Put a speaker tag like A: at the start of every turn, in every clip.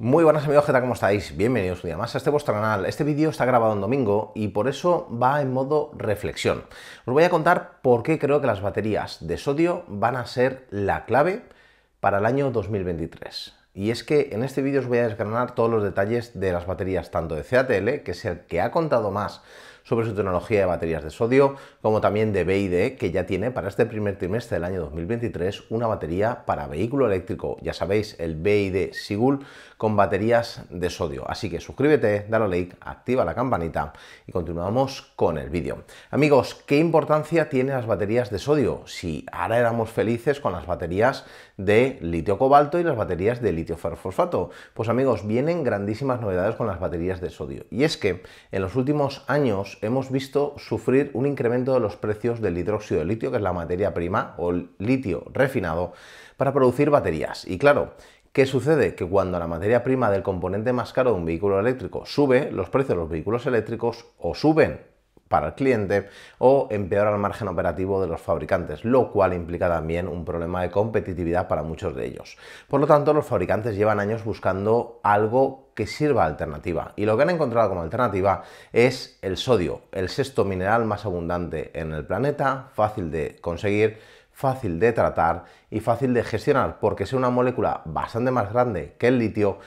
A: Muy buenas amigos, ¿qué tal? ¿Cómo estáis? Bienvenidos un día más a este vuestro canal. Este vídeo está grabado en domingo y por eso va en modo reflexión. Os voy a contar por qué creo que las baterías de sodio van a ser la clave para el año 2023. Y es que en este vídeo os voy a desgranar todos los detalles de las baterías tanto de CATL, que es el que ha contado más sobre su tecnología de baterías de sodio, como también de BID, que ya tiene para este primer trimestre del año 2023 una batería para vehículo eléctrico, ya sabéis, el BID Sigul con baterías de sodio. Así que suscríbete, dale like, activa la campanita y continuamos con el vídeo. Amigos, ¿qué importancia tienen las baterías de sodio? Si ahora éramos felices con las baterías de litio cobalto y las baterías de litio fosfato, pues amigos, vienen grandísimas novedades con las baterías de sodio. Y es que en los últimos años hemos, visto sufrir un incremento de los precios del hidróxido de litio, que es la materia prima, o litio refinado, para producir baterías. Y claro, ¿Qué sucede? Que cuando la materia prima del componente más caro de un vehículo eléctrico sube, los precios de los vehículos eléctricos o suben para el cliente o empeora el margen operativo de los fabricantes, lo cual implica también un problema de competitividad para muchos de ellos. Por lo tanto, los fabricantes llevan años buscando algo que sirva alternativa y lo que han encontrado como alternativa es el sodio, el sexto mineral más abundante en el planeta, fácil de conseguir, fácil de tratar y fácil de gestionar porque es una molécula bastante más grande que el litio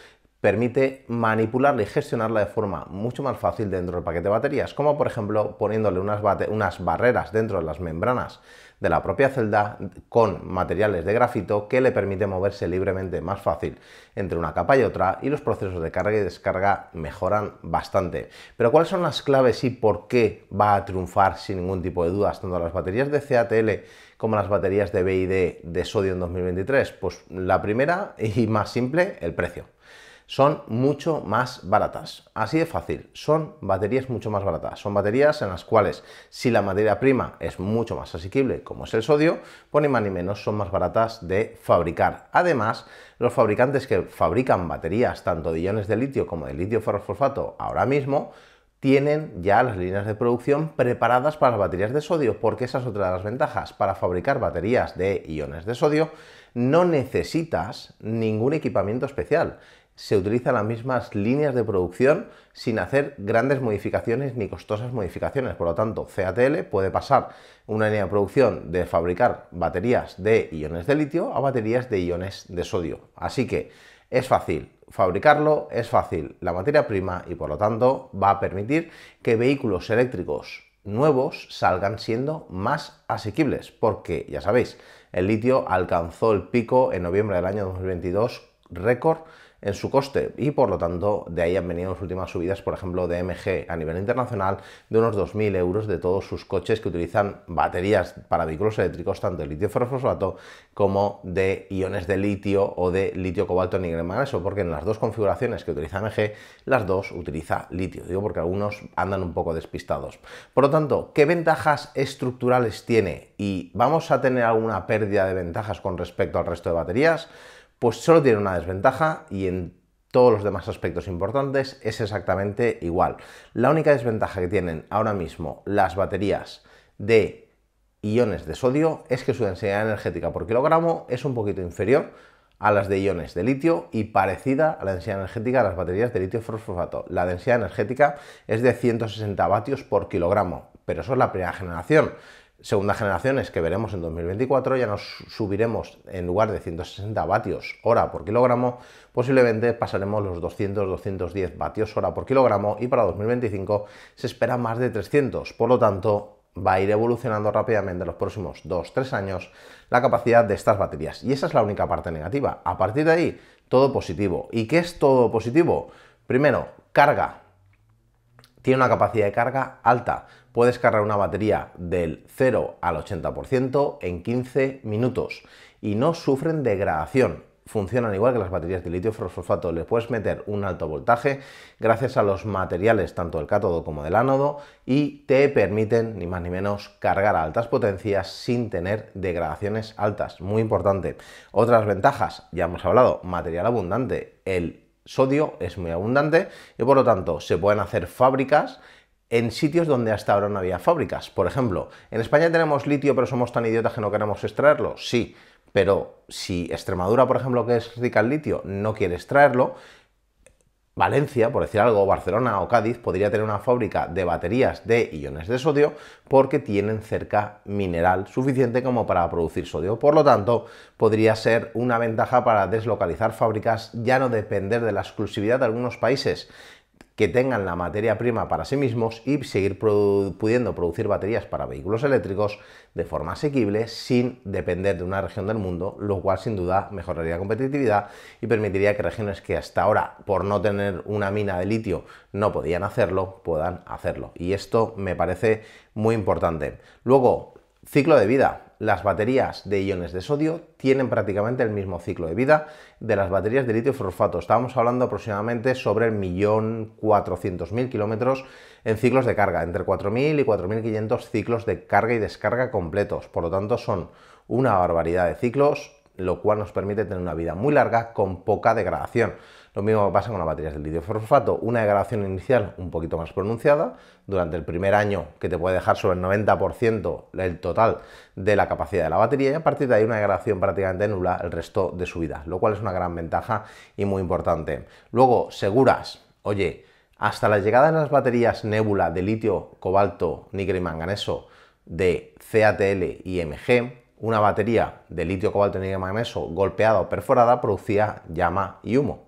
A: permite manipularla y gestionarla de forma mucho más fácil dentro del paquete de baterías, como por ejemplo poniéndole unas, barreras dentro de las membranas de la propia celda con materiales de grafito que le permite moverse libremente más fácil entre una capa y otra y los procesos de carga y descarga mejoran bastante. Pero ¿cuáles son las claves y por qué va a triunfar sin ningún tipo de dudas tanto las baterías de CATL como las baterías de BID de sodio en 2023? Pues la primera y más simple, el precio son mucho más baratas. Así de fácil, son baterías mucho más baratas. Son baterías en las cuales si la materia prima es mucho más asequible, como es el sodio, pues ni más ni menos son más baratas de fabricar. Además, los fabricantes que fabrican baterías tanto de iones de litio como de litio ferrofosfato ahora mismo tienen ya las líneas de producción preparadas para las baterías de sodio, porque esa es otra de las ventajas. Para fabricar baterías de iones de sodio no necesitas ningún equipamiento especial se utilizan las mismas líneas de producción sin hacer grandes modificaciones ni costosas modificaciones. Por lo tanto, CATL puede pasar una línea de producción de fabricar baterías de iones de litio a baterías de iones de sodio. Así que es fácil, fabricarlo es fácil, la materia prima y por lo tanto va a permitir que vehículos eléctricos nuevos salgan siendo más asequibles, porque ya sabéis, el litio alcanzó el pico en noviembre del año 2022 récord en su coste y por lo tanto de ahí han venido las últimas subidas, por ejemplo, de MG a nivel internacional de unos 2.000 euros de todos sus coches que utilizan baterías para vehículos eléctricos, tanto de litio ferrofosfato como de iones de litio o de litio cobalto níquel manganeso porque en las dos configuraciones que utiliza MG, las dos utiliza litio, digo porque algunos andan un poco despistados. Por lo tanto, ¿qué ventajas estructurales tiene? ¿Y vamos a tener alguna pérdida de ventajas con respecto al resto de baterías? pues solo tiene una desventaja y en todos los demás aspectos importantes es exactamente igual. La única desventaja que tienen ahora mismo las baterías de iones de sodio es que su densidad energética por kilogramo es un poquito inferior a las de iones de litio y parecida a la densidad energética de las baterías de litio fosfato. La densidad energética es de 160 vatios por kilogramo, pero eso es la primera generación segunda generaciones que veremos en 2024, ya nos subiremos en lugar de 160 vatios hora por kilogramo, posiblemente pasaremos los 200-210 vatios hora por kilogramo y para 2025 se espera más de 300, por lo tanto va a ir evolucionando rápidamente en los próximos 2-3 años la capacidad de estas baterías. Y esa es la única parte negativa. A partir de ahí, todo positivo. ¿Y qué es todo positivo? Primero, carga. Tiene una capacidad de carga alta puedes cargar una batería del 0 al 80% en 15 minutos y no sufren degradación. Funcionan igual que las baterías de litio fosfato, le puedes meter un alto voltaje gracias a los materiales tanto del cátodo como del ánodo y te permiten ni más ni menos cargar a altas potencias sin tener degradaciones altas, muy importante. Otras ventajas, ya hemos hablado, material abundante, el sodio es muy abundante y por lo tanto se pueden hacer fábricas en sitios donde hasta ahora no había fábricas. Por ejemplo, ¿en España tenemos litio pero somos tan idiotas que no queremos extraerlo? Sí, pero si Extremadura, por ejemplo, que es rica en litio, no quiere extraerlo, Valencia, por decir algo, Barcelona o Cádiz podría tener una fábrica de baterías de iones de sodio porque tienen cerca mineral suficiente como para producir sodio. Por lo tanto, podría ser una ventaja para deslocalizar fábricas, ya no depender de la exclusividad de algunos países que tengan la materia prima para sí mismos y seguir pudiendo producir baterías para vehículos eléctricos de forma asequible sin depender de una región del mundo, lo cual sin duda mejoraría la competitividad y permitiría que regiones que hasta ahora por no tener una mina de litio no podían hacerlo, puedan hacerlo. Y esto me parece muy importante. Luego, ciclo de vida las baterías de iones de sodio tienen prácticamente el mismo ciclo de vida de las baterías de litio fosfato. Estábamos hablando aproximadamente sobre el millón kilómetros en ciclos de carga, entre 4.000 y 4.500 ciclos de carga y descarga completos. Por lo tanto, son una barbaridad de ciclos lo cual nos permite tener una vida muy larga con poca degradación. Lo mismo pasa con las baterías de litio fosfato, una degradación inicial un poquito más pronunciada, durante el primer año que te puede dejar sobre el 90% el total de la capacidad de la batería y a partir de ahí una degradación prácticamente nula el resto de su vida, lo cual es una gran ventaja y muy importante. Luego, seguras, oye, hasta la llegada de las baterías nébula de litio, cobalto, níquel y manganeso de CATL y MG, una batería de litio, cobalto y magnesio golpeada o perforada producía llama y humo.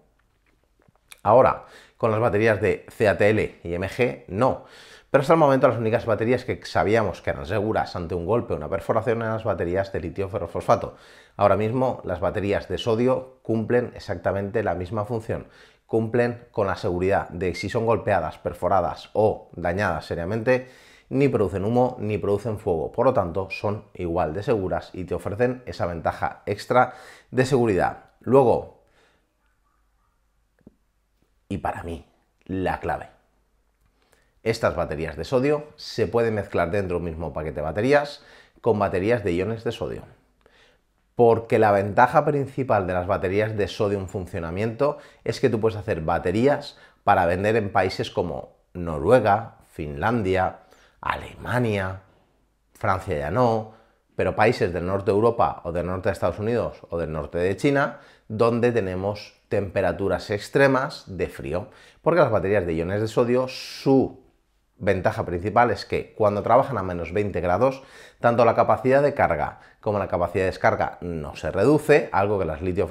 A: Ahora, con las baterías de CATL y MG, no. Pero hasta el momento las únicas baterías que sabíamos que eran seguras ante un golpe o una perforación eran las baterías de litio ferrofosfato. Ahora mismo las baterías de sodio cumplen exactamente la misma función. Cumplen con la seguridad de si son golpeadas, perforadas o dañadas seriamente, ni producen humo ni producen fuego. Por lo tanto, son igual de seguras y te ofrecen esa ventaja extra de seguridad. Luego, y para mí, la clave. Estas baterías de sodio se pueden mezclar dentro de un mismo paquete de baterías con baterías de iones de sodio. Porque la ventaja principal de las baterías de sodio en funcionamiento es que tú puedes hacer baterías para vender en países como Noruega, Finlandia, Alemania, Francia ya no, pero países del norte de Europa o del norte de Estados Unidos o del norte de China, donde tenemos temperaturas extremas de frío, porque las baterías de iones de sodio, su ventaja principal es que cuando trabajan a menos 20 grados, tanto la capacidad de carga como la capacidad de descarga no se reduce, algo que las litio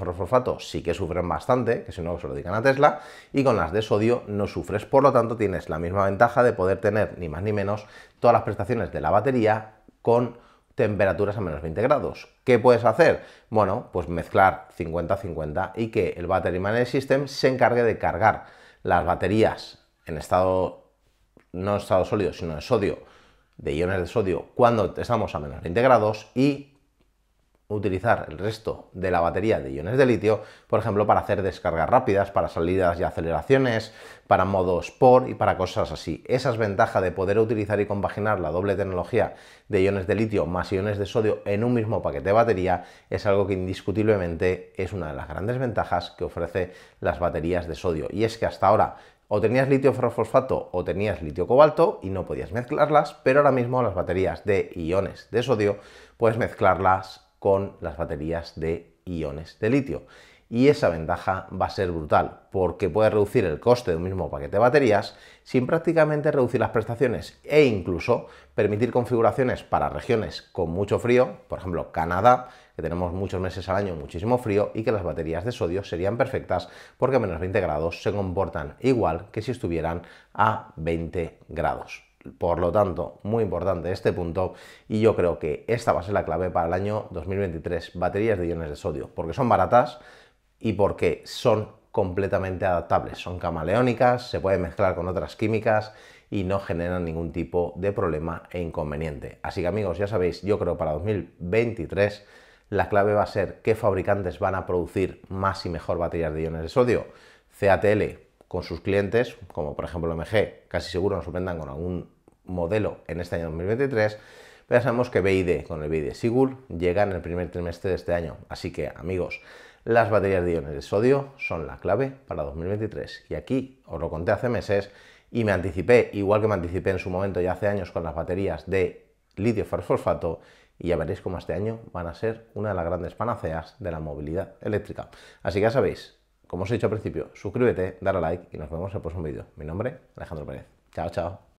A: sí que sufren bastante, que si no se lo dedican a Tesla, y con las de sodio no sufres, por lo tanto tienes la misma ventaja de poder tener ni más ni menos todas las prestaciones de la batería con temperaturas a menos 20 grados. ¿Qué puedes hacer? Bueno, pues mezclar 50-50 y que el Battery Manager System se encargue de cargar las baterías en estado no estado sólido, sino de sodio, de iones de sodio, cuando estamos a menos 20 grados y utilizar el resto de la batería de iones de litio, por ejemplo, para hacer descargas rápidas, para salidas y aceleraciones, para modo sport y para cosas así. Esa es ventaja de poder utilizar y compaginar la doble tecnología de iones de litio más iones de sodio en un mismo paquete de batería, es algo que indiscutiblemente es una de las grandes ventajas que ofrece las baterías de sodio. Y es que hasta ahora o tenías litio ferrofosfato o tenías litio cobalto y no podías mezclarlas, pero ahora mismo las baterías de iones de sodio puedes mezclarlas con las baterías de iones de litio y esa ventaja va a ser brutal porque puede reducir el coste de un mismo paquete de baterías sin prácticamente reducir las prestaciones e incluso permitir configuraciones para regiones con mucho frío, por ejemplo Canadá, que tenemos muchos meses al año muchísimo frío y que las baterías de sodio serían perfectas porque a menos 20 grados se comportan igual que si estuvieran a 20 grados. Por lo tanto, muy importante este punto y yo creo que esta va a ser la clave para el año 2023, baterías de iones de sodio, porque son baratas, y porque son completamente adaptables, son camaleónicas, se pueden mezclar con otras químicas y no generan ningún tipo de problema e inconveniente. Así que amigos, ya sabéis, yo creo para 2023 la clave va a ser qué fabricantes van a producir más y mejor baterías de iones de sodio. CATL con sus clientes, como por ejemplo MG, casi seguro nos sorprendan con algún modelo en este año 2023. Pero ya sabemos que BID con el BID Sigul llega en el primer trimestre de este año. Así que amigos, las baterías de iones de sodio son la clave para 2023 y aquí os lo conté hace meses y me anticipé, igual que me anticipé en su momento ya hace años con las baterías de litio fosfato y ya veréis cómo este año van a ser una de las grandes panaceas de la movilidad eléctrica. Así que ya sabéis, como os he dicho al principio, suscríbete, dale a like y nos vemos en el próximo vídeo. Mi nombre, Alejandro Pérez. Chao, chao.